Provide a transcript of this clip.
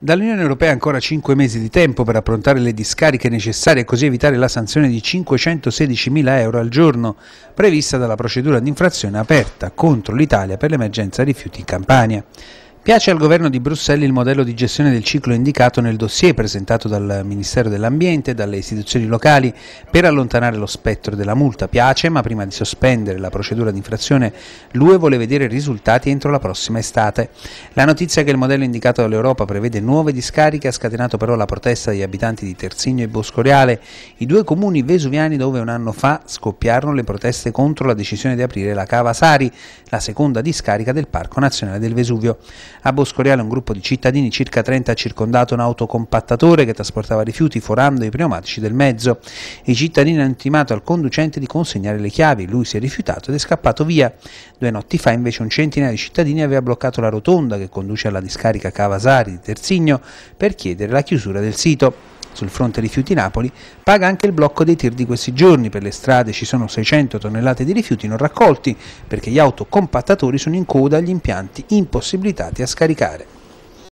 Dall'Unione Europea ancora 5 mesi di tempo per approntare le discariche necessarie e così evitare la sanzione di 516.000 euro al giorno prevista dalla procedura di infrazione aperta contro l'Italia per l'emergenza rifiuti in Campania. Piace al governo di Bruxelles il modello di gestione del ciclo indicato nel dossier presentato dal Ministero dell'Ambiente e dalle istituzioni locali per allontanare lo spettro della multa. Piace, ma prima di sospendere la procedura di infrazione, l'UE vuole vedere risultati entro la prossima estate. La notizia che il modello indicato dall'Europa prevede nuove discariche ha scatenato però la protesta degli abitanti di Terzigno e Boscoriale, i due comuni vesuviani dove un anno fa scoppiarono le proteste contro la decisione di aprire la Cava Sari, la seconda discarica del Parco Nazionale del Vesuvio. A Boscoriale un gruppo di cittadini, circa 30, ha circondato un autocompattatore che trasportava rifiuti forando i pneumatici del mezzo. I cittadini hanno intimato al conducente di consegnare le chiavi, lui si è rifiutato ed è scappato via. Due notti fa invece un centinaio di cittadini aveva bloccato la rotonda che conduce alla discarica Cavasari di Terzigno per chiedere la chiusura del sito sul fronte rifiuti Napoli, paga anche il blocco dei tir di questi giorni. Per le strade ci sono 600 tonnellate di rifiuti non raccolti perché gli autocompattatori sono in coda agli impianti impossibilitati a scaricare.